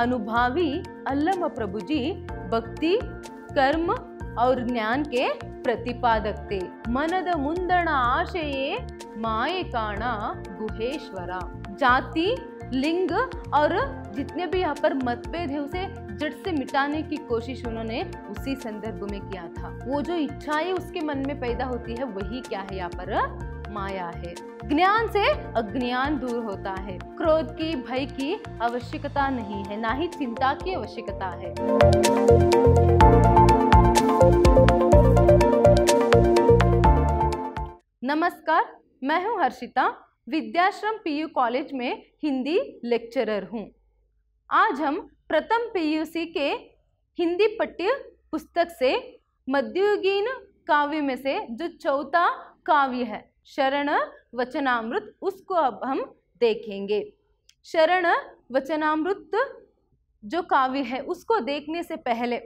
अनुभावी अल्लम प्रभु जी और ज्ञान के प्रतिपादक थे ಮನದ मुंदण आशये माए काणा गुहेश्वरा जाति लिंग और जितने भी यहाँ पर मतभेद है उसे जड़ से मिटाने की कोशिश उन्होंने उसी संदर्भ में किया था वो जो इच्छाएं उसके मन में पैदा होती है वही क्या है यहाँ पर माया है ज्ञान से अज्ञान दूर होता है क्रोध की भय की आवश्यकता नहीं है ना ही चिंता की आवश्यकता है नमस्कार मैं हूं हर्षिता विद्याश्रम पीयू कॉलेज में हिंदी लेक्चरर हूं। आज हम प्रथम पीयूसी के हिंदी पठ्य पुस्तक से मध्ययुगीन काव्य में से जो चौथा काव्य है शरण वचनामृत उसको अब हम देखेंगे शरण वचनामृत जो काव्य है उसको देखने से पहले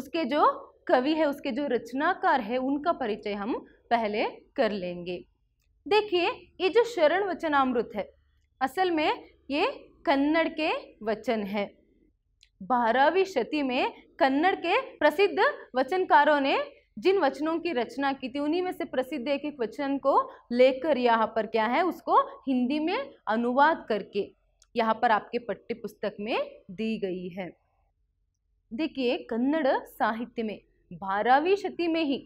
उसके जो कवि है उसके जो रचनाकार है उनका परिचय हम पहले कर लेंगे देखिए ये जो शरण वचनामृत है असल में ये कन्नड़ के वचन है बारहवीं शती में कन्नड़ के प्रसिद्ध वचनकारों ने जिन वचनों की रचना की थी उन्हीं में से प्रसिद्ध एक एक वचन को लेकर यहाँ पर क्या है उसको हिंदी में अनुवाद करके यहाँ पर आपके पठ्य पुस्तक में दी गई है देखिए कन्नड़ साहित्य में बारहवीं शती में ही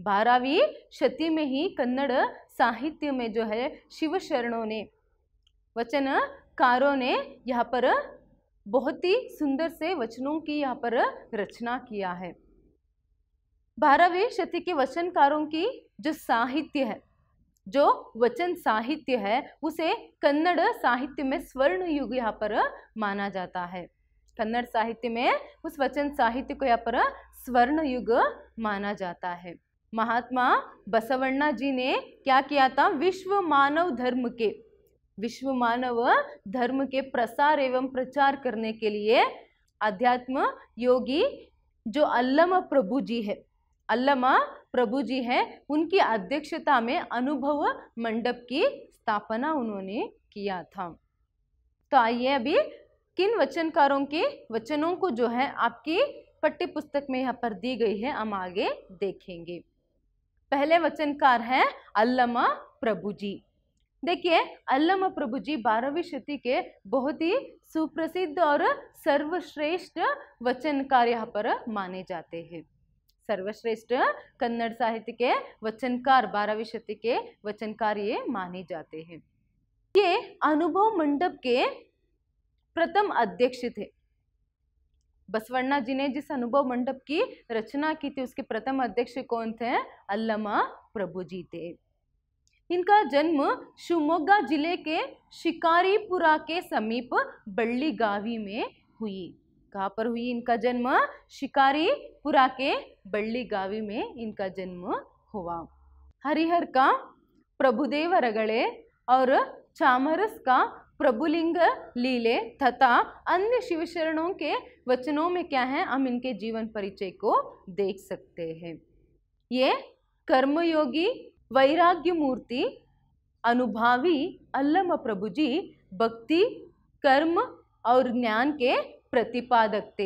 बारहवीं शती में ही कन्नड़ साहित्य में जो है शिव शरणों ने वचनकारों ने यहाँ पर बहुत ही सुंदर से वचनों की यहाँ पर रचना किया है बारहवीं शती के वचनकारों की जो साहित्य है जो वचन साहित्य है उसे कन्नड़ साहित्य में स्वर्ण युग यहाँ पर माना जाता है कन्नड़ साहित्य में उस वचन साहित्य को यहाँ पर स्वर्ण युग माना जाता है महात्मा बसवण्णा जी ने क्या किया था विश्व मानव धर्म के विश्व मानव धर्म के प्रसार एवं प्रचार करने के लिए अध्यात्म योगी जो अल्लम प्रभु जी है अल्लमा प्रभु जी हैं उनकी अध्यक्षता में अनुभव मंडप की स्थापना उन्होंने किया था तो आइए अभी किन वचनकारों के वचनों को जो है आपकी पट्टी पुस्तक में यहाँ पर दी गई है हम आगे देखेंगे पहले वचनकार हैं अल्लमा प्रभु जी देखिए अल्लमा प्रभु जी बारहवीं शती के बहुत ही सुप्रसिद्ध और सर्वश्रेष्ठ वचनकार यहाँ पर माने जाते हैं सर्वश्रेष्ठ कन्नड़ साहित्य के वचनकार बारहवीं शती के वचनकार ये माने जाते हैं ये अनुभव मंडप के प्रथम अध्यक्ष थे बसवण्णा जी ने जिस अनुभव मंडप की रचना की थी उसके प्रथम अध्यक्ष कौन थे अल्लामा प्रभु जी थे इनका जन्म शिवमोगा जिले के शिकारीपुरा के समीप बल्ली गावी में हुई कहाँ पर हुई इनका जन्म शिकारीपुरा के बल्ली गावी में इनका जन्म हुआ हरिहर का प्रभुदेव रगड़े और चामरस का प्रभुलिंग लीले तथा अन्य शिवशरणों के वचनों में क्या है हम इनके जीवन परिचय को देख सकते हैं ये कर्मयोगी वैराग्य मूर्ति अनुभावी अल्लम प्रभुजी भक्ति कर्म और ज्ञान के प्रतिपादक थे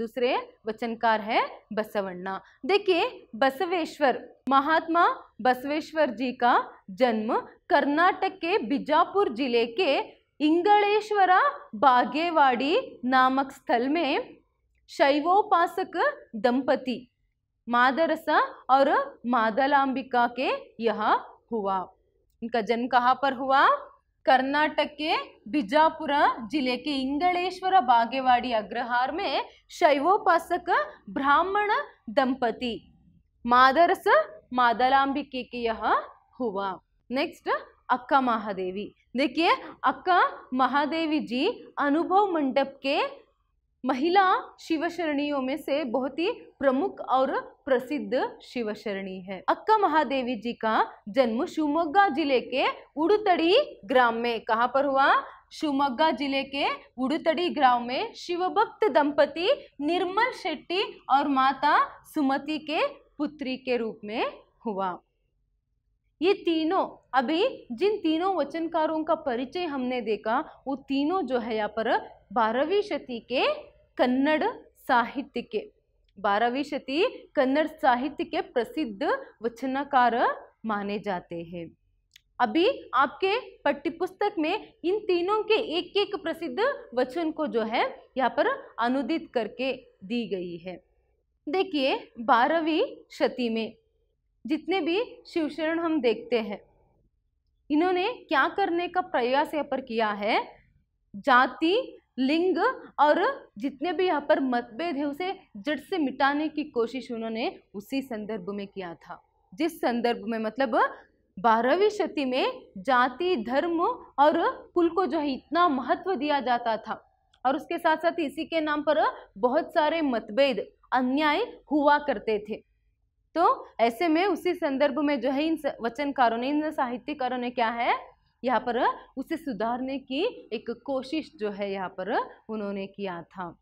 दूसरे वचनकार है बसवण्णा देखिए बसवेश्वर महात्मा बसवेश्वर जी का जन्म कर्नाटक के बीजापुर जिले के इंगलेश्वरा बागेवाड़ी नामक स्थल में शैवोपासक दंपति मादरसा और मादलांबिका के यह हुआ इनका जन्म कहाँ पर हुआ कर्नाटक के बिजापुर जिले के इंगलेश्वर बागेवाड़ी अग्रहार में शैवोपासक ब्राह्मण दंपति मादरस मादलांबिके के यह हुआ नेक्स्ट अक्का महादेवी देखिए अक्का महादेवी जी अनुभव मंडप के महिला शिवशरणियों में से बहुत ही प्रमुख और प्रसिद्ध शिवशरणी है अक्का महादेवी जी का जन्म शिवमोगा जिले के उड़ुतड़ी ग्राम में कहाँ पर हुआ शिवमोगा जिले के उड़ुतड़ी ग्राम में शिवभक्त दंपति निर्मल शेट्टी और माता सुमति के पुत्री के रूप में हुआ ये तीनों अभी जिन तीनों वचनकारों का परिचय हमने देखा वो तीनों जो है यहाँ पर बारहवीं शती के कन्नड़ साहित्य के बारहवीं शती कन्नड़ साहित्य के प्रसिद्ध वचनाकार माने जाते हैं अभी आपके पाठ्यपुस्तक में इन तीनों के एक एक प्रसिद्ध वचन को जो है यहाँ पर अनुदित करके दी गई है देखिए बारहवीं शती में जितने भी शिवशरण हम देखते हैं इन्होंने क्या करने का प्रयास यहाँ पर किया है जाति लिंग और जितने भी यहाँ पर मतभेद है उसे जड़ से मिटाने की कोशिश उन्होंने उसी संदर्भ में किया था जिस संदर्भ में मतलब बारहवीं शती में जाति धर्म और कुल को जो है इतना महत्व दिया जाता था और उसके साथ साथ इसी के नाम पर बहुत सारे मतभेद अन्याय हुआ करते थे तो ऐसे में उसी संदर्भ में जो है इन वचनकारों ने इन साहित्यकारों ने क्या है यहाँ पर उसे सुधारने की एक कोशिश जो है यहाँ पर उन्होंने किया था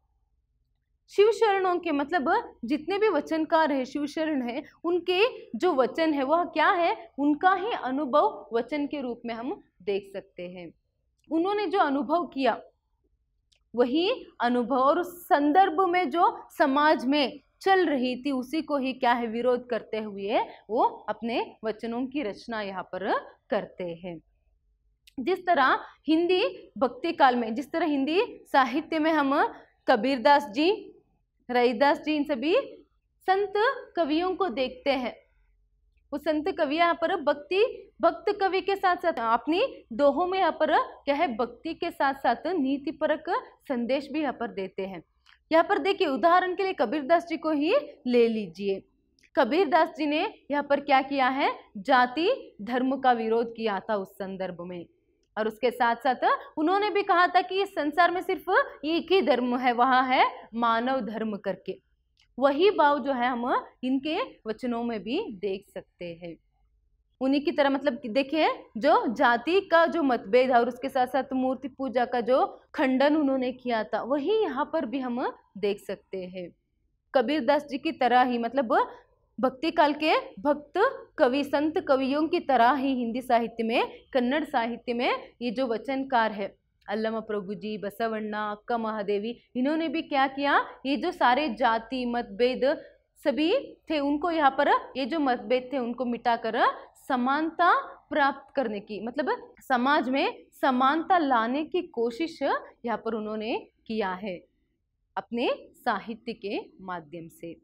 शिव शरणों के मतलब जितने भी वचनकार है शिव शरण है उनके जो वचन है वह क्या है उनका ही अनुभव वचन के रूप में हम देख सकते हैं उन्होंने जो अनुभव किया वही अनुभव और उस संदर्भ में जो समाज में चल रही थी उसी को ही क्या है विरोध करते हुए वो अपने वचनों की रचना यहाँ पर करते हैं जिस तरह हिंदी भक्ति काल में जिस तरह हिंदी साहित्य में हम कबीरदास जी रईदास जी इन सभी संत कवियों को देखते हैं वो संत कवि यहाँ पर भक्ति भक्त कवि के साथ साथ अपनी दोहों में यहाँ पर क्या है भक्ति के साथ साथ नीतिपरक संदेश भी यहाँ पर देते हैं यहाँ पर देखिए उदाहरण के लिए कबीरदास जी को ही ले लीजिए कबीरदास जी ने यहाँ पर क्या किया है जाति धर्म का विरोध किया था उस संदर्भ में और उसके साथ साथ उन्होंने भी कहा था कि इस संसार में सिर्फ एक ही धर्म है वहाँ है मानव धर्म करके वही भाव जो है हम इनके वचनों में भी देख सकते हैं उन्हीं की तरह मतलब देखिए जो जाति का जो मतभेद है और उसके साथ साथ मूर्ति पूजा का जो खंडन उन्होंने किया था वही यहाँ पर भी हम देख सकते हैं कबीर दास जी की तरह ही मतलब भक्ति काल के भक्त कवि संत कवियों की तरह ही हिंदी साहित्य में कन्नड़ साहित्य में ये जो वचनकार है अल्लाम प्रभु जी बसवण्णा अक्का महादेवी इन्होंने भी क्या किया ये जो सारे जाति मतभेद सभी थे उनको यहाँ पर ये जो मतभेद थे उनको मिटाकर समानता प्राप्त करने की मतलब समाज में समानता लाने की कोशिश यहाँ पर उन्होंने किया है अपने साहित्य के माध्यम से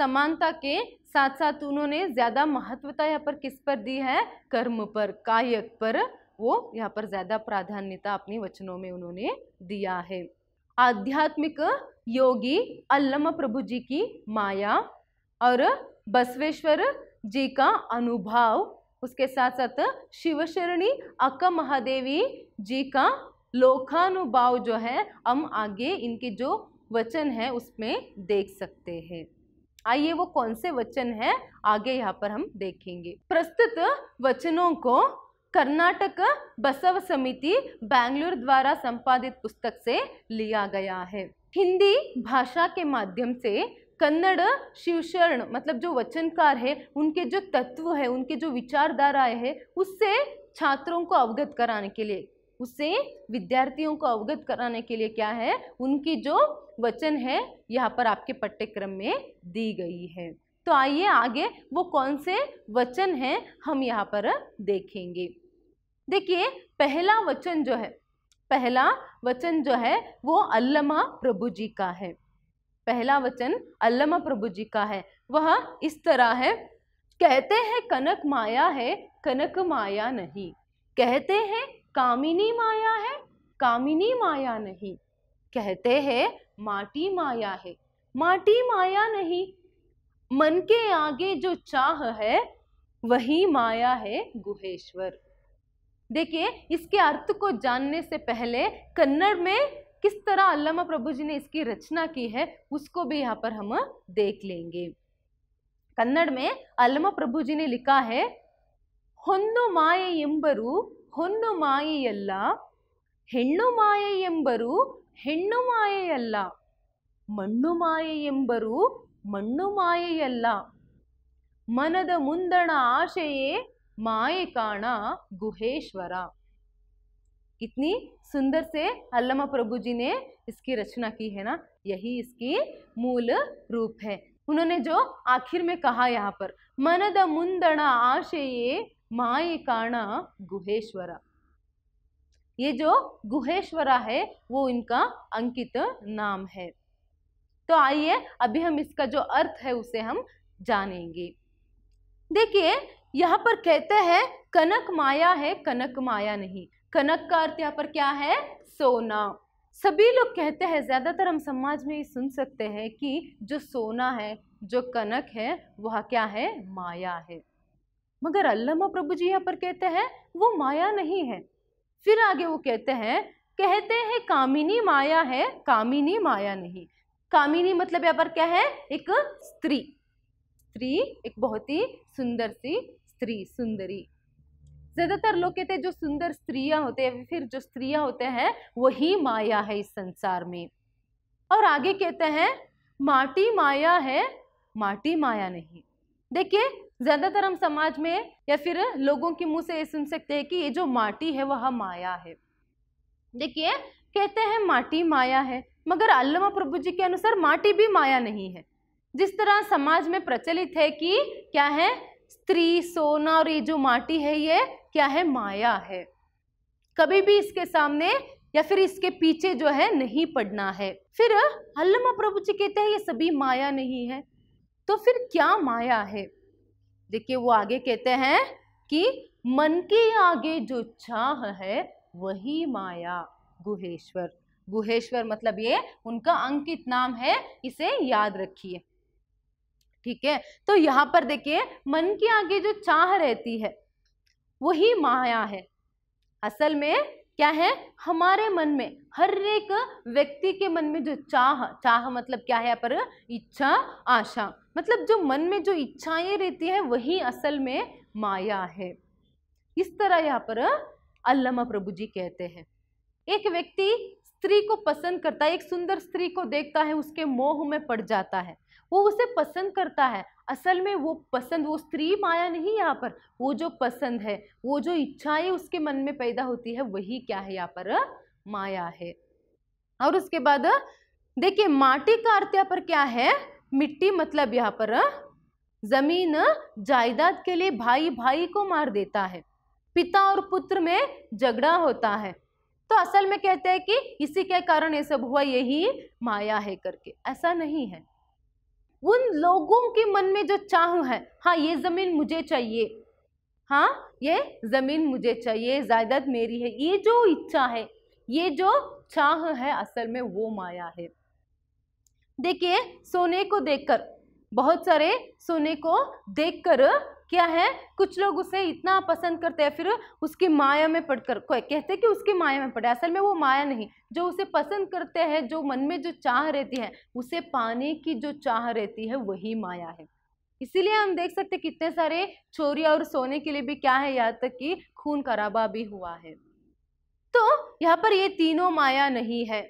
समानता के साथ साथ उन्होंने ज़्यादा महत्वता यहाँ पर किस पर दी है कर्म पर कायक पर वो यहाँ पर ज़्यादा प्राधान्यता अपने वचनों में उन्होंने दिया है आध्यात्मिक योगी अल्लम प्रभु जी की माया और बसवेश्वर जी का अनुभव उसके साथ साथ शिवशरणी अक्का महादेवी जी का लोकानुभाव जो है हम आगे इनके जो वचन है उसमें देख सकते हैं आइए वो कौन से वचन हैं आगे यहाँ पर हम देखेंगे प्रस्तुत वचनों को कर्नाटक बसव समिति बैंगलोर द्वारा संपादित पुस्तक से लिया गया है हिंदी भाषा के माध्यम से कन्नड़ शिवशरण मतलब जो वचनकार है उनके जो तत्व है उनके जो विचारधाराएं है उससे छात्रों को अवगत कराने के लिए उसे विद्यार्थियों को अवगत कराने के लिए क्या है उनकी जो वचन है यहाँ पर आपके पाठ्यक्रम में दी गई है तो आइए आगे वो कौन से वचन हैं हम यहाँ पर देखेंगे देखिए पहला वचन जो है पहला वचन जो है वो अल्लमा प्रभु जी का है पहला वचन अल्लमा प्रभु जी का है वह इस तरह है कहते हैं कनक माया है कनक माया नहीं कहते हैं कामिनी माया है कामिनी माया नहीं कहते हैं माटी माया है माटी माया नहीं मन के आगे जो चाह है वही माया है गुहेश्वर देखिए इसके अर्थ को जानने से पहले कन्नड़ में किस तरह अल्लामा प्रभु जी ने इसकी रचना की है उसको भी यहाँ पर हम देख लेंगे अल्लामा प्रभु जी ने लिखा है ಹೊಂದು ಮಾಯೆ ಎಂಬರು ಹೊನ್ನು ಹೆಣ್ಣು ಮಾಯೆ ಎಂಬರು ಹೆಣ್ಣು ಮಾಯೆಯಲ್ಲ ಮಣ್ಣು ಮಾಯೆ ಎಂಬರು ಮಣ್ಣು ಮಾಯೆಯಲ್ಲ ಮನದ ಮುಂದಣ ಆಶಯೇ माए काणा गुहेश्वरा कितनी सुंदर से अल्लामा प्रभु जी ने इसकी रचना की है ना यही इसकी मूल रूप है उन्होंने जो आखिर में कहा यहाँ पर मनद मुंदण आशये माए काणा गुहेश्वरा ये जो गुहेश्वरा है वो इनका अंकित नाम है तो आइए अभी हम इसका जो अर्थ है उसे हम जानेंगे देखिए यहाँ पर कहते हैं कनक माया है कनक माया नहीं कनक का अर्थ यहाँ पर क्या है सोना सभी लोग कहते हैं ज़्यादातर हम समाज में ये सुन सकते हैं कि जो सोना है जो कनक है वह क्या है माया है मगर अल्लामा प्रभु जी यहाँ पर कहते हैं वो माया नहीं है फिर आगे वो कहते हैं कहते हैं कामिनी माया है कामिनी माया नहीं कामिनी मतलब यहाँ पर क्या है एक स्त्री स्त्री एक बहुत ही सुंदर सी स्त्री सुंदरी ज़्यादातर लोग कहते हैं जो सुंदर स्त्रियां होते हैं फिर जो स्त्रियां होते हैं वही माया है इस संसार में और आगे कहते हैं माटी माया है माटी माया नहीं देखिए ज़्यादातर हम समाज में या फिर लोगों के मुंह से ये सुन सकते हैं कि ये जो माटी है वह माया है देखिए कहते हैं माटी माया है मगर अल्लामा प्रभु जी के अनुसार माटी भी माया नहीं है जिस तरह समाज में प्रचलित है कि क्या है स्त्री सोना और ये जो माटी है ये क्या है माया है कभी भी इसके सामने या फिर इसके पीछे जो है नहीं पड़ना है फिर अल्लामा प्रभु जी कहते हैं ये सभी माया नहीं है तो फिर क्या माया है देखिए वो आगे कहते हैं कि मन के आगे जो चाह है वही माया गुहेश्वर गुहेश्वर मतलब ये उनका अंकित नाम है इसे याद रखिए ठीक है तो यहां पर देखिए मन के आगे जो चाह रहती है वही माया है असल में क्या है हमारे मन में हर एक व्यक्ति के मन में जो चाह चाह मतलब क्या है पर इच्छा आशा मतलब जो मन में जो इच्छाएं रहती है वही असल में माया है इस तरह यहाँ पर अल्लामा प्रभु जी कहते हैं एक व्यक्ति स्त्री को पसंद करता है एक सुंदर स्त्री को देखता है उसके मोह में पड़ जाता है वो उसे पसंद करता है असल में वो पसंद वो स्त्री माया नहीं यहाँ पर वो जो पसंद है वो जो इच्छाएं उसके मन में पैदा होती है वही क्या है यहाँ पर माया है और उसके बाद देखिए माटी का अर्थ यहाँ पर क्या है मिट्टी मतलब यहाँ पर जमीन जायदाद के लिए भाई भाई को मार देता है पिता और पुत्र में झगड़ा होता है तो असल में कहते हैं कि इसी के कारण ये सब हुआ यही माया है करके ऐसा नहीं है उन लोगों के मन में जो चाह है हाँ ये ज़मीन मुझे चाहिए हाँ ये ज़मीन मुझे चाहिए जायदाद मेरी है ये जो इच्छा है ये जो चाह है असल में वो माया है देखिए सोने को देखकर बहुत सारे सोने को देखकर क्या है कुछ लोग उसे इतना पसंद करते हैं फिर उसकी माया में पढ़कर कहते कि उसकी माया में पड़े असल में वो माया नहीं जो उसे पसंद करते हैं जो मन में जो चाह रहती है उसे पाने की जो चाह रहती है वही माया है इसीलिए हम देख सकते कितने सारे चोरी और सोने के लिए भी क्या है यहाँ तक कि खून खराबा भी हुआ है तो यहाँ पर ये तीनों माया नहीं है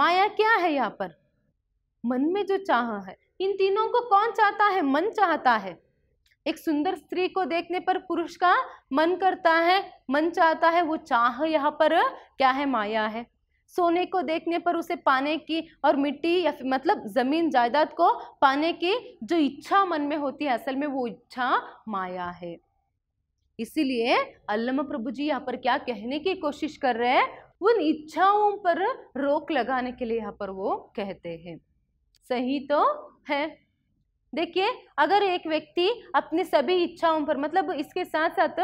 माया क्या है यहाँ पर मन में जो चाह है इन तीनों को कौन चाहता है मन चाहता है एक सुंदर स्त्री को देखने पर पुरुष का मन करता है मन चाहता है वो चाह यहाँ पर क्या है माया है सोने को देखने पर उसे पाने की और मिट्टी या मतलब ज़मीन जायदाद को पाने की जो इच्छा मन में होती है असल में वो इच्छा माया है इसीलिए अल्लम प्रभु जी यहाँ पर क्या कहने की कोशिश कर रहे हैं उन इच्छाओं पर रोक लगाने के लिए यहाँ पर वो कहते हैं सही तो है देखिए अगर एक व्यक्ति अपनी सभी इच्छाओं पर मतलब इसके साथ साथ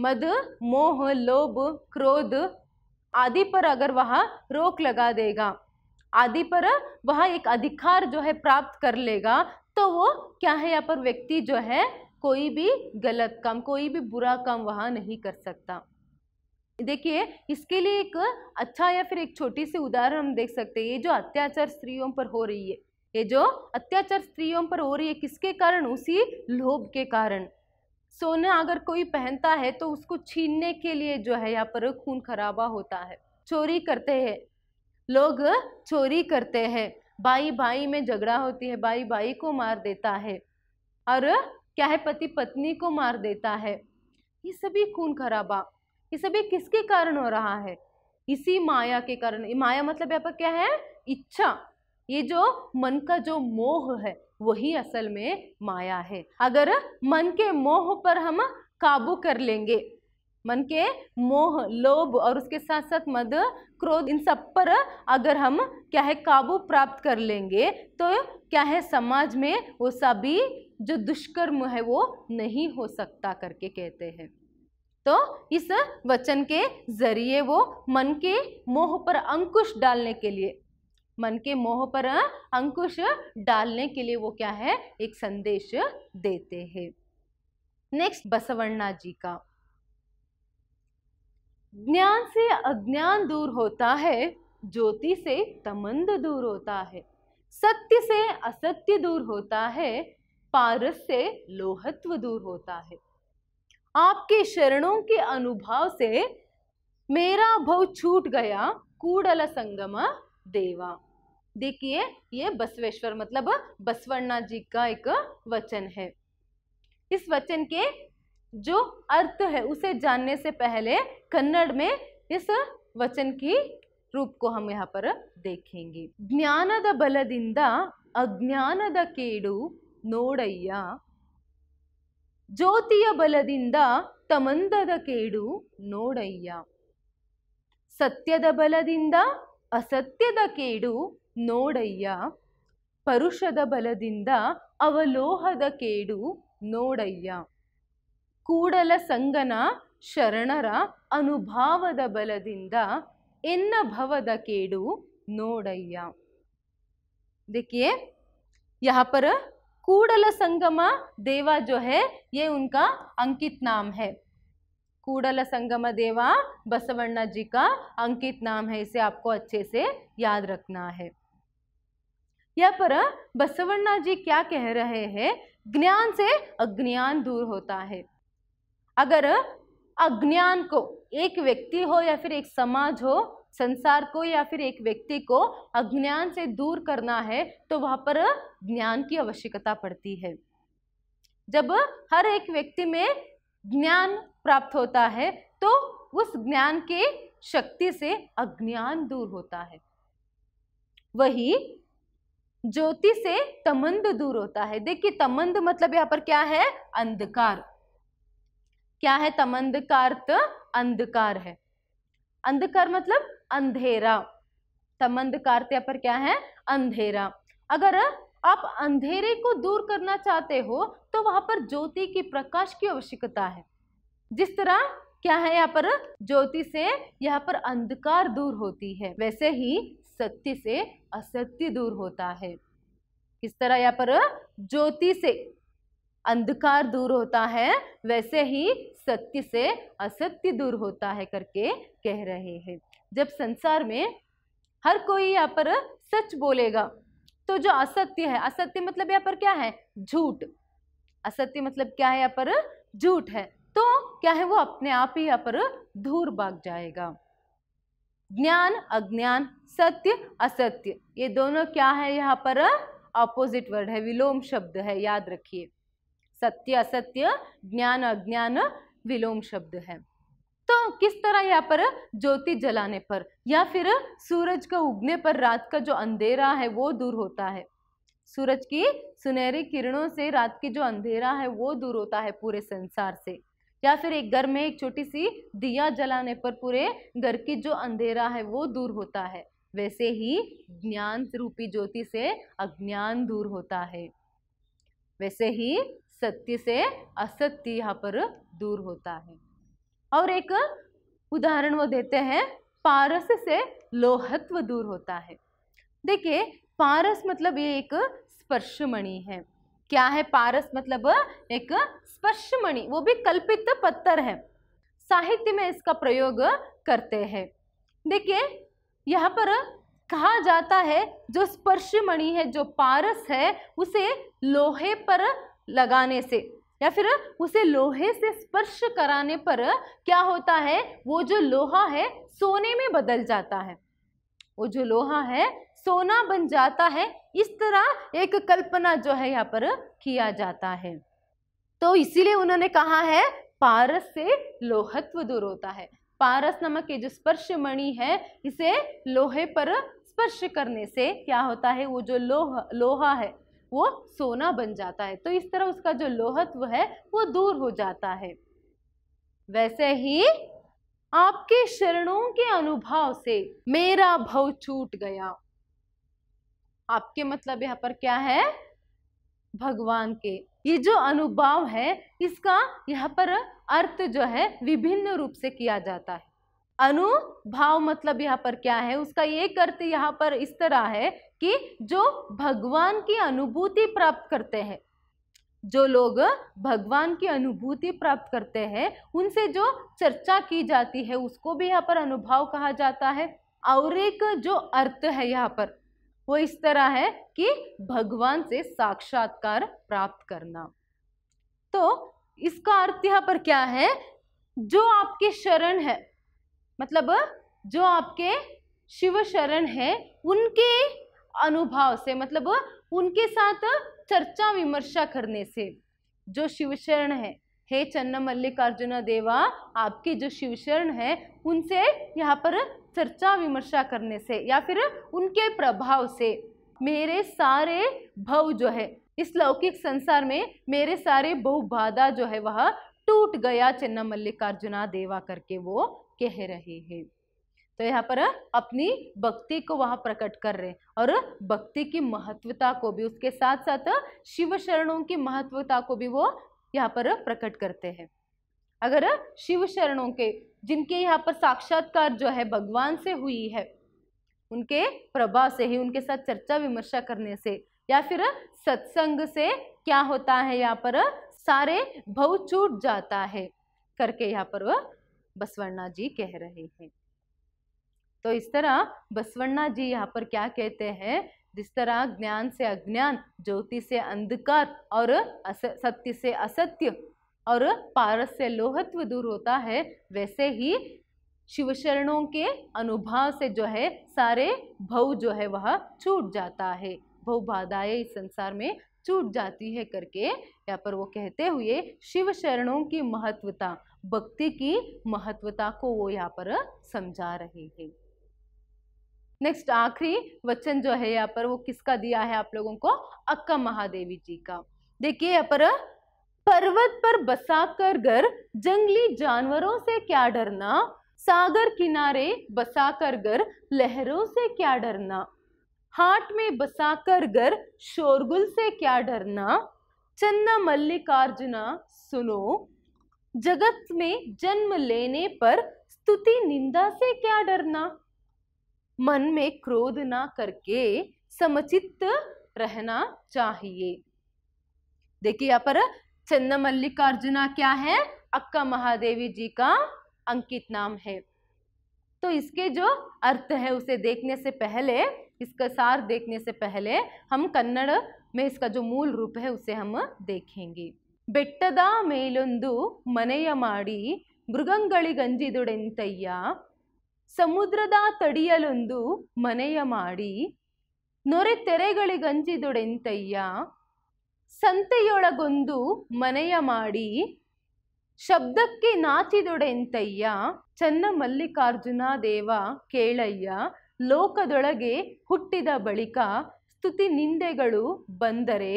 मद मोह लोभ क्रोध आदि पर अगर वह रोक लगा देगा आदि पर वह एक अधिकार जो है प्राप्त कर लेगा तो वो क्या है यहाँ पर व्यक्ति जो है कोई भी गलत काम कोई भी बुरा काम वह नहीं कर सकता देखिए इसके लिए एक अच्छा या फिर एक छोटी सी उदाहरण हम देख सकते हैं ये जो अत्याचार स्त्रियों पर हो रही है ये जो अत्याचार स्त्रियों पर हो रही है किसके कारण उसी लोभ के कारण सोना अगर कोई पहनता है तो उसको छीनने के लिए जो है यहाँ पर खून खराबा होता है चोरी करते हैं लोग चोरी करते हैं भाई भाई में झगड़ा होती है भाई भाई को मार देता है और क्या है पति पत्नी को मार देता है ये सभी खून खराबा ये सभी किसके कारण हो रहा है इसी माया के कारण माया मतलब यहाँ पर क्या है इच्छा ये जो मन का जो मोह है वही असल में माया है अगर मन के मोह पर हम काबू कर लेंगे मन के मोह लोभ और उसके साथ साथ मद क्रोध इन सब पर अगर हम क्या है काबू प्राप्त कर लेंगे तो क्या है समाज में वो सभी जो दुष्कर्म है वो नहीं हो सकता करके कहते हैं तो इस वचन के जरिए वो मन के मोह पर अंकुश डालने के लिए मन के मोह पर अंकुश डालने के लिए वो क्या है एक संदेश देते हैं नेक्स्ट बसवण्णा जी का ज्ञान से अज्ञान दूर होता है ज्योति से तमंद दूर होता है सत्य से असत्य दूर होता है पारस से लोहत्व दूर होता है आपके शरणों के अनुभव से मेरा भव छूट गया कूडल संगम देवा देखिए ये बसवेश्वर मतलब बसवर्णा जी का एक वचन है इस वचन के जो अर्थ है उसे जानने से पहले कन्नड़ में इस वचन की रूप को हम यहाँ पर देखेंगे ज्ञान द ज्ञानद बलदिंद ಅಜ್ಞಾನದ ಕೇಡು ನೋಡಯ್ಯ ಜ್ಯೋತಿಯ ಬಲದಿಂದ ತಮಂದದ ಕೇಡು ನೋಡಯ್ಯ ಸತ್ಯದ ಬಲದಿಂದ ಅಸತ್ಯದ ಕೇಡು ನೋಡಯ್ಯ ಪರುಷದ ಬಲದಿಂದ ಅವಲೋಹದ ಕೇಡು ನೋಡಯ್ಯ ಕೂಡಲ ಸಂಗನ ಶರಣರ ಅನುಭಾವದ ಬಲದಿಂದ ಎನ್ನ भवದ ಕೇಡು ನೋಡಯ್ಯ देखिए यहाँ पर कूड़ल संगमा देवा जो है ये उनका अंकित नाम है कूड़ल संगम देवा बसवण्णा जी का अंकित नाम है इसे आपको अच्छे से याद रखना है यह पर बसवण्णा जी क्या कह रहे हैं ज्ञान से अज्ञान दूर होता है अगर अज्ञान को एक व्यक्ति हो या फिर एक समाज हो संसार को या फिर एक व्यक्ति को अज्ञान से दूर करना है तो वहाँ पर ज्ञान की आवश्यकता पड़ती है जब हर एक व्यक्ति में ज्ञान प्राप्त होता है तो उस ज्ञान के शक्ति से अज्ञान दूर होता है वही ज्योति से तमंद दूर होता है देखिए तमंद मतलब यहां पर क्या है अंधकार क्या है तमंधकारत तो अंधकार है अंधकार मतलब अंधेरा तमंधकारत तो यहाँ पर क्या है अंधेरा अगर आप अंधेरे को दूर करना चाहते हो तो वहां पर ज्योति की प्रकाश की आवश्यकता है जिस तरह क्या है यहाँ पर ज्योति से यहाँ पर अंधकार दूर होती है वैसे ही सत्य से असत्य दूर होता है किस तरह यहाँ पर ज्योति से अंधकार दूर होता है वैसे ही सत्य से असत्य दूर होता है करके कह रहे हैं जब संसार में हर कोई यहाँ पर सच बोलेगा तो जो असत्य है असत्य मतलब यहाँ पर क्या है झूठ असत्य मतलब क्या है यहाँ पर झूठ है तो क्या है वो अपने आप ही यहाँ पर दूर भाग जाएगा ज्ञान अज्ञान सत्य असत्य ये दोनों क्या है यहाँ पर अपोजिट वर्ड है विलोम शब्द है याद रखिए सत्य असत्य ज्ञान अज्ञान विलोम शब्द है तो किस तरह यहाँ पर ज्योति जलाने पर या फिर सूरज का उगने पर रात का जो अंधेरा है वो दूर होता है सूरज की सुनहरी किरणों से रात की जो अंधेरा है वो दूर होता है पूरे संसार से या फिर एक घर में एक छोटी सी दिया जलाने पर पूरे घर की जो अंधेरा है वो दूर होता है वैसे ही ज्ञान रूपी ज्योति से अज्ञान दूर होता है वैसे ही सत्य से असत्य यहाँ पर दूर होता है और एक उदाहरण वो देते हैं पारस से लोहत्व दूर होता है देखिए पारस मतलब ये एक स्पर्शमणि है क्या है पारस मतलब एक स्पर्श मणि वो भी कल्पित पत्थर है साहित्य में इसका प्रयोग करते हैं देखिए यहाँ पर कहा जाता है जो स्पर्श मणि है जो पारस है उसे लोहे पर लगाने से या फिर उसे लोहे से स्पर्श कराने पर क्या होता है वो जो लोहा है सोने में बदल जाता है वो जो लोहा है सोना बन जाता है इस तरह एक कल्पना जो है यहाँ पर किया जाता है तो इसीलिए उन्होंने कहा है पारस से लोहत्व दूर होता है पारस नामक के जो स्पर्श मणि है इसे लोहे पर स्पर्श करने से क्या होता है वो जो लोह लोहा है वो सोना बन जाता है तो इस तरह उसका जो लोहत्व है वो दूर हो जाता है वैसे ही आपके शरणों के अनुभव से मेरा भव छूट गया आपके मतलब यहाँ पर क्या है भगवान के ये जो अनुभव है इसका यहाँ पर अर्थ जो है विभिन्न रूप से किया जाता है अनुभाव मतलब यहाँ पर क्या है उसका एक अर्थ यहाँ पर इस तरह है कि जो भगवान की अनुभूति प्राप्त करते हैं जो लोग भगवान की अनुभूति प्राप्त करते हैं उनसे जो चर्चा की जाती है उसको भी यहाँ पर अनुभव कहा जाता है और एक जो अर्थ है यहाँ पर वो इस तरह है कि भगवान से साक्षात्कार प्राप्त करना तो इसका अर्थ यहाँ पर क्या है जो आपके शरण है मतलब जो आपके शिव शरण है उनके अनुभव से मतलब उनके साथ चर्चा विमर्शा करने से जो शिवशरण है हे चन्न मल्लिकार्जुन देवा आपके जो शिवशरण है उनसे यहाँ पर चर्चा विमर्शा करने से या फिर उनके प्रभाव से मेरे सारे भव जो है इस लौकिक संसार में मेरे सारे बहुबाधा जो है वह टूट गया चन्ना मल्लिकार्जुना देवा करके वो कह रहे हैं तो यहाँ पर अपनी भक्ति को वहाँ प्रकट कर रहे हैं और भक्ति की महत्वता को भी उसके साथ साथ शिव शरणों की महत्वता को भी वो यहाँ पर प्रकट करते हैं अगर शिव शरणों के जिनके यहाँ पर साक्षात्कार जो है भगवान से हुई है उनके प्रभाव से ही उनके साथ चर्चा विमर्शा करने से या फिर सत्संग से क्या होता है यहाँ पर सारे भव छूट जाता है करके यहाँ पर वह बसवर्णा जी कह रहे हैं तो इस तरह बसवण्णा जी यहाँ पर क्या कहते हैं जिस तरह ज्ञान से अज्ञान ज्योति से अंधकार और अस, सत्य से असत्य और पारस से लोहत्व दूर होता है वैसे ही शिवशरणों के अनुभाव से जो है सारे भव जो है वह छूट जाता है भव बाधाएं इस संसार में छूट जाती है करके यहाँ पर वो कहते हुए शिव शरणों की महत्वता भक्ति की महत्वता को वो यहाँ पर समझा रहे हैं नेक्स्ट आखिरी वचन जो है यहाँ पर वो किसका दिया है आप लोगों को अक्का महादेवी जी का देखिए यहाँ पर पर्वत पर बसा कर घर जंगली जानवरों से क्या डरना सागर किनारे बसा कर घर लहरों से क्या डरना हाट में बसा कर घर शोरगुल से क्या डरना चन्ना मल्लिकार्जुना सुनो जगत में जन्म लेने पर स्तुति निंदा से क्या डरना मन में क्रोध ना करके समचित रहना चाहिए देखिए यहाँ पर चंद मल्लिकार्जुना क्या है अक्का महादेवी जी का अंकित नाम है तो इसके जो अर्थ है उसे देखने से पहले इसका सार देखने से पहले हम कन्नड़ में इसका जो मूल रूप है उसे हम देखेंगे ಬೆಟ್ಟದ ಮೇಲೊಂದು ಮನೆಯ ಮಾಡಿ ಮೃಗಂಗಳಿಗಂಜಿದುಡೆಂತಯ್ಯ ಸಮುದ್ರದ ತಡಿಯಲೊಂದು ಮನೆಯ ಮಾಡಿ ನೊರೆ ತೆರೆಗಳಿಗಂಜಿದೊಡೆಂತಯ್ಯ ಸಂತೆಯೊಳಗೊಂದು ಮನೆಯ ಮಾಡಿ ಶಬ್ದಕ್ಕೆ ನಾಚಿದೊಡೆಂತಯ್ಯ ಚನ್ನ ಮಲ್ಲಿಕಾರ್ಜುನ ದೇವ ಕೇಳಯ್ಯ ಲೋಕದೊಳಗೆ ಹುಟ್ಟಿದ ಬಳಿಕ ಸ್ತುತಿ ನಿಂದೆಗಳು ಬಂದರೆ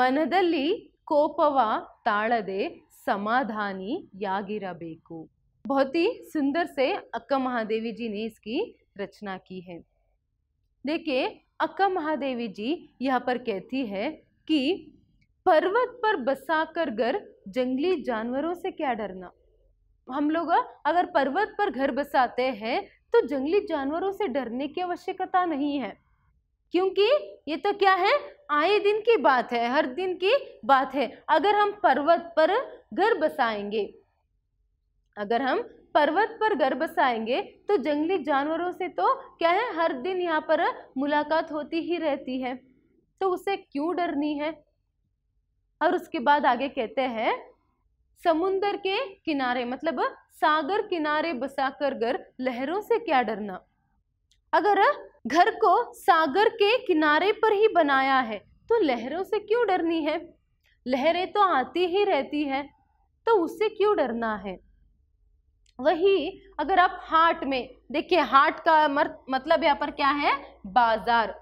ಮನದಲ್ಲಿ ಕೋಪವ ತಾಳದೆ ಸಮಾಧಾನಿಯಾಗಿರಬೇಕು बहुत ही सुंदर से अक्का महादेवी जी ने इसकी रचना की है देखिए अक्का महादेवी जी यहाँ पर कहती है कि पर्वत पर बसा कर घर जंगली जानवरों से क्या डरना हम लोग अगर पर्वत पर घर बसाते हैं तो जंगली जानवरों से डरने की आवश्यकता नहीं है क्योंकि ये तो क्या है आए दिन की बात है हर दिन की बात है अगर हम पर्वत पर घर बसाएंगे अगर हम पर्वत पर घर बसाएंगे तो जंगली जानवरों से तो क्या है हर दिन यहाँ पर मुलाकात होती ही रहती है तो उसे क्यों डरनी है और उसके बाद आगे कहते हैं समुन्दर के किनारे मतलब सागर किनारे बसाकर घर लहरों से क्या डरना अगर घर को सागर के किनारे पर ही बनाया है तो लहरों से क्यों डरनी है लहरें तो आती ही रहती है तो उससे क्यों डरना है वही अगर आप हाट में देखिए हाट का मतलब यहाँ पर क्या है बाजार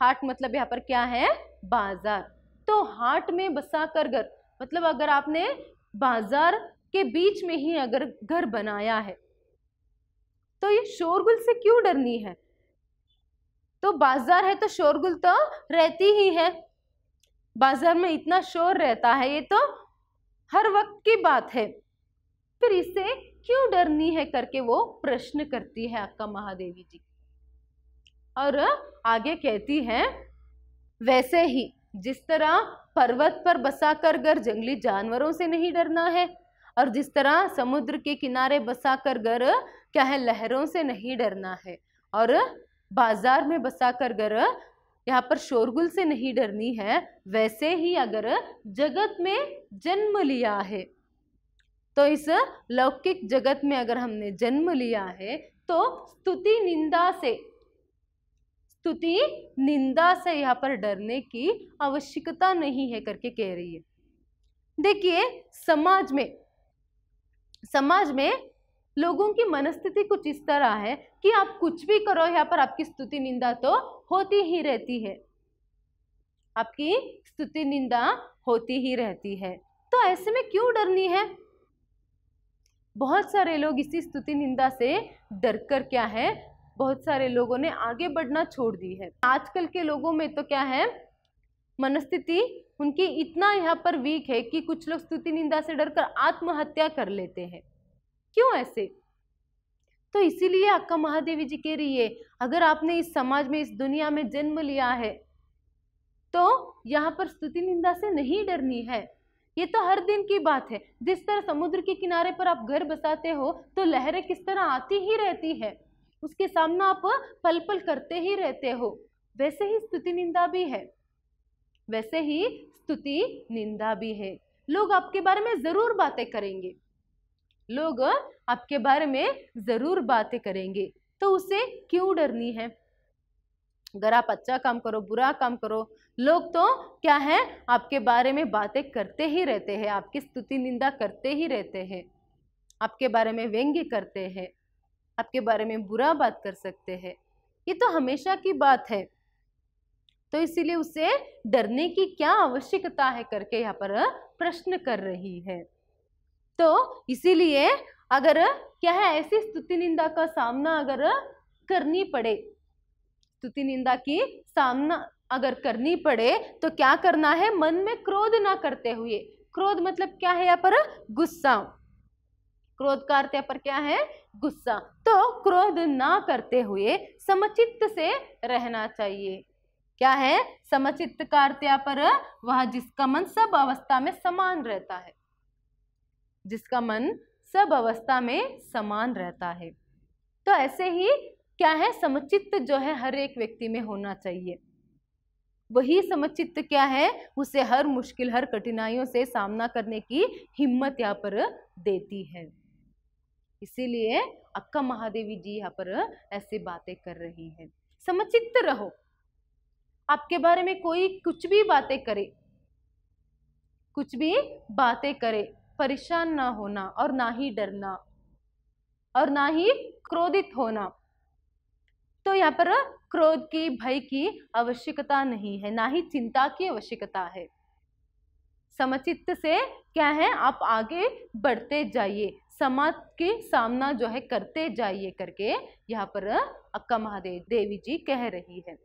हाट मतलब यहाँ पर क्या है बाजार तो हाट में बसा कर घर मतलब अगर आपने बाजार के बीच में ही अगर घर बनाया है तो ये शोरगुल से क्यों डरनी है तो बाजार है तो शोरगुल तो रहती ही है बाजार में इतना शोर रहता है ये तो हर वक्त की बात है फिर इसे क्यों डरनी है करके वो प्रश्न करती है अक्का महादेवी जी और आगे कहती है वैसे ही जिस तरह पर्वत पर बसा कर घर जंगली जानवरों से नहीं डरना है और जिस तरह समुद्र के किनारे बसा कर घर क्या है लहरों से नहीं डरना है और बाजार में बसा कर घर यहाँ पर शोरगुल से नहीं डरनी है वैसे ही अगर जगत में जन्म लिया है तो इस लौकिक जगत में अगर हमने जन्म लिया है तो स्तुति निंदा से स्तुति निंदा से यहाँ पर डरने की आवश्यकता नहीं है करके कह रही है देखिए समाज में समाज में लोगों की मनस्थिति कुछ इस तरह है कि आप कुछ भी करो यहाँ पर आपकी स्तुति निंदा तो होती ही रहती है आपकी स्तुति निंदा होती ही रहती है तो ऐसे में क्यों डरनी है बहुत सारे लोग इसी स्तुति निंदा से डर कर क्या है बहुत सारे लोगों ने आगे बढ़ना छोड़ दी है आजकल के लोगों में तो क्या है मनस्थिति उनकी इतना यहाँ पर वीक है कि कुछ लोग स्तुति निंदा से डरकर आत्महत्या कर लेते हैं क्यों ऐसे तो इसीलिए अक्का महादेवी जी कह रही है अगर आपने इस समाज में इस दुनिया में जन्म लिया है तो यहाँ पर स्तुति निंदा से नहीं डरनी है ये तो हर दिन की बात है जिस तरह समुद्र के किनारे पर आप घर बसाते हो तो लहरें किस तरह आती ही रहती है उसके सामना आप पल पल करते ही रहते हो वैसे ही स्तुति निंदा भी है वैसे ही स्तुति निंदा भी है लोग आपके बारे में ज़रूर बातें करेंगे लोग आपके बारे में ज़रूर बातें करेंगे तो उसे क्यों डरनी है अगर आप अच्छा काम करो बुरा काम करो लोग तो क्या है आपके बारे में बातें करते ही रहते हैं आपकी स्तुति निंदा करते ही रहते हैं आपके बारे में व्यंग्य करते हैं आपके बारे में बुरा बात कर सकते हैं ये तो हमेशा की बात है तो इसीलिए उसे डरने की क्या आवश्यकता है करके यहाँ पर प्रश्न कर रही है तो इसीलिए अगर क्या है ऐसी स्तुति निंदा का सामना अगर करनी पड़े स्तुति निंदा की सामना अगर करनी पड़े तो क्या करना है मन में क्रोध ना करते हुए क्रोध मतलब क्या है यहाँ पर गुस्सा क्रोध का अर्थ यहाँ पर क्या है गुस्सा तो क्रोध ना करते हुए समचित्त से रहना चाहिए क्या है समचित्त का अर्थ यहाँ पर वह जिसका मन सब अवस्था में समान रहता है जिसका मन सब अवस्था में समान रहता है तो ऐसे ही क्या है समचित्त जो है हर एक व्यक्ति में होना चाहिए वही समचित्त क्या है उसे हर मुश्किल हर कठिनाइयों से सामना करने की हिम्मत यहाँ पर देती है इसीलिए अक्का महादेवी जी यहाँ पर ऐसी बातें कर रही हैं समचित्त रहो आपके बारे में कोई कुछ भी बातें करे कुछ भी बातें करे परेशान ना होना और ना ही डरना और ना ही क्रोधित होना तो यहाँ पर क्रोध की भय की आवश्यकता नहीं है ना ही चिंता की आवश्यकता है समचित्त से क्या है आप आगे बढ़ते जाइए समाज के सामना जो है करते जाइए करके यहाँ पर अक्का महादेव देवी जी कह रही है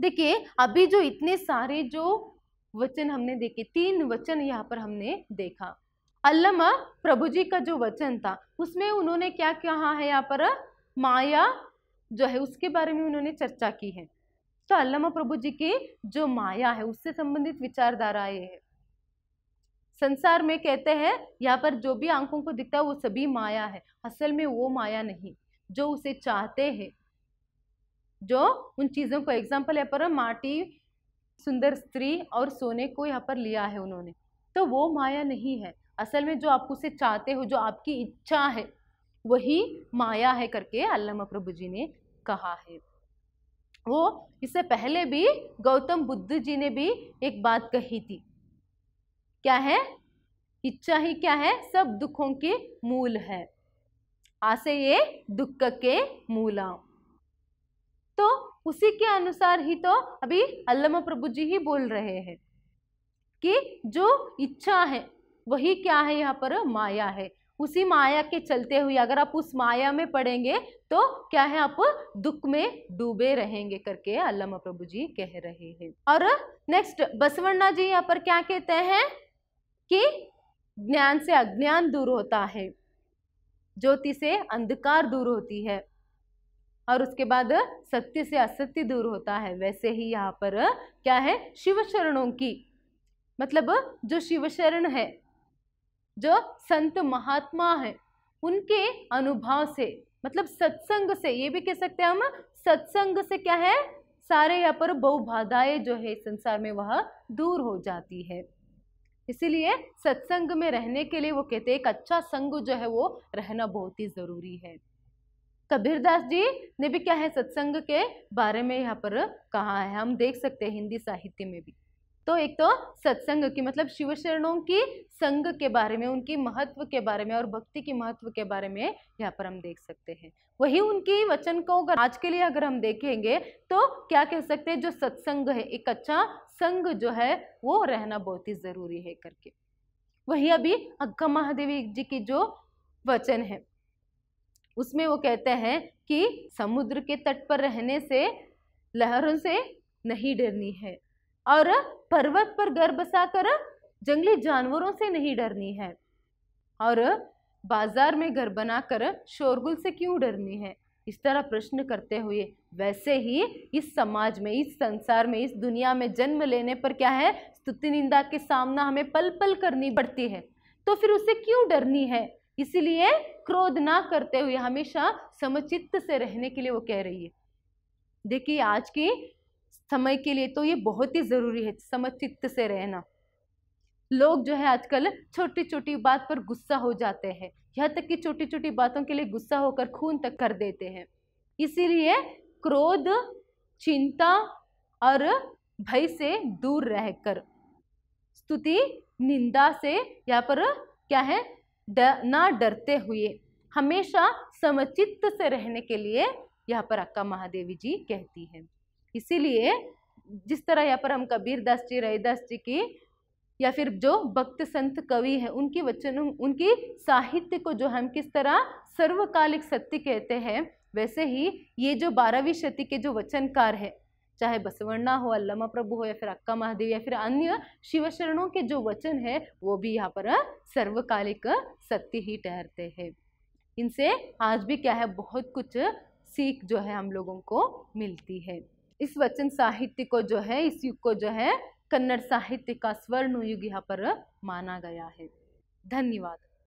देखिए अभी जो इतने सारे जो वचन हमने देखे तीन वचन यहाँ पर हमने देखा अल्लम प्रभु जी का जो वचन था उसमें उन्होंने क्या कहा है यहाँ पर माया जो है उसके बारे में उन्होंने चर्चा की है तो अल्लामा प्रभु जी की जो माया है उससे संबंधित विचारधारा ये है संसार में कहते हैं यहाँ पर जो भी आंखों को दिखता है वो सभी माया है असल में वो माया नहीं जो उसे चाहते हैं जो उन चीज़ों को एग्जाम्पल यहाँ पर माटी सुंदर स्त्री और सोने को यहाँ पर लिया है उन्होंने तो वो माया नहीं है असल में जो आप उसे चाहते हो जो आपकी इच्छा है वही माया है करके अल्लामा प्रभु जी ने कहा है वो इससे पहले भी गौतम बुद्ध जी ने भी एक बात कही थी क्या है इच्छा ही क्या है सब दुखों के मूल है आसे ये दुख के मूला तो उसी के अनुसार ही तो अभी अल्लाह प्रभु जी ही बोल रहे हैं कि जो इच्छा है वही क्या है यहाँ पर माया है उसी माया के चलते हुए अगर आप उस माया में पड़ेंगे तो क्या है आप दुख में डूबे रहेंगे करके अल्लामा प्रभु जी कह रहे हैं और नेक्स्ट बसवण्णा जी यहाँ पर क्या कहते हैं कि ज्ञान से अज्ञान दूर होता है ज्योति से अंधकार दूर होती है और उसके बाद सत्य से असत्य दूर होता है वैसे ही यहाँ पर क्या है शिव शरणों की मतलब जो शिव शरण है जो संत महात्मा है उनके अनुभव से मतलब सत्संग से ये भी कह सकते हैं हम सत्संग से क्या है सारे यहाँ पर बहुबाधाएं जो है संसार में वह दूर हो जाती है इसीलिए सत्संग में रहने के लिए वो कहते हैं एक अच्छा संग जो है वो रहना बहुत ही ज़रूरी है कबीरदास जी ने भी क्या है सत्संग के बारे में यहाँ पर कहा है हम देख सकते हैं हिंदी साहित्य में भी तो एक तो सत्संग की मतलब शिव शरणों की संग के बारे में उनकी महत्व के बारे में और भक्ति की महत्व के बारे में यहाँ पर हम देख सकते हैं वही उनकी वचन को अगर आज के लिए अगर हम देखेंगे तो क्या कह सकते हैं जो सत्संग है एक अच्छा संग जो है वो रहना बहुत ही ज़रूरी है करके वही अभी अग्गा महादेवी जी की जो वचन है उसमें वो कहते हैं कि समुद्र के तट पर रहने से लहरों से नहीं डरनी है और पर्वत पर घर बसाकर जंगली जानवरों से नहीं डरनी है और बाजार में घर बनाकर शोरगुल से क्यों डरनी है इस तरह प्रश्न करते हुए वैसे ही इस समाज में इस संसार में इस दुनिया में जन्म लेने पर क्या है स्तुति निंदा के सामना हमें पल पल करनी पड़ती है तो फिर उसे क्यों डरनी है इसलिए क्रोध ना करते हुए हमेशा समचित्त से रहने के लिए वो कह रही है देखिए आज की समय के लिए तो ये बहुत ही ज़रूरी है समचित्त से रहना लोग जो है आजकल छोटी छोटी बात पर गुस्सा हो जाते हैं यहाँ तक कि छोटी छोटी बातों के लिए गुस्सा होकर खून तक कर देते हैं इसीलिए क्रोध चिंता और भय से दूर रहकर स्तुति निंदा से यहाँ पर क्या है डर ना डरते हुए हमेशा समचित्त से रहने के लिए यहाँ पर अक्का महादेवी जी कहती है इसीलिए जिस तरह यहाँ पर हम कबीर दास जी रहीदास जी की या फिर जो भक्त संत कवि हैं उनकी वचन उनकी साहित्य को जो हम किस तरह सर्वकालिक सत्य कहते हैं वैसे ही ये जो बारहवीं शती के जो वचनकार है चाहे बसवण्णा हो अल्लामा प्रभु हो या फिर अक्का महादेव या फिर अन्य शिवशरणों के जो वचन है वो भी यहाँ पर सर्वकालिक सत्य ही ठहरते हैं इनसे आज भी क्या है बहुत कुछ सीख जो है हम लोगों को मिलती है इस वचन साहित्य को जो है इस युग को जो है कन्नड़ साहित्य का स्वर्ण युग यहाँ पर माना गया है धन्यवाद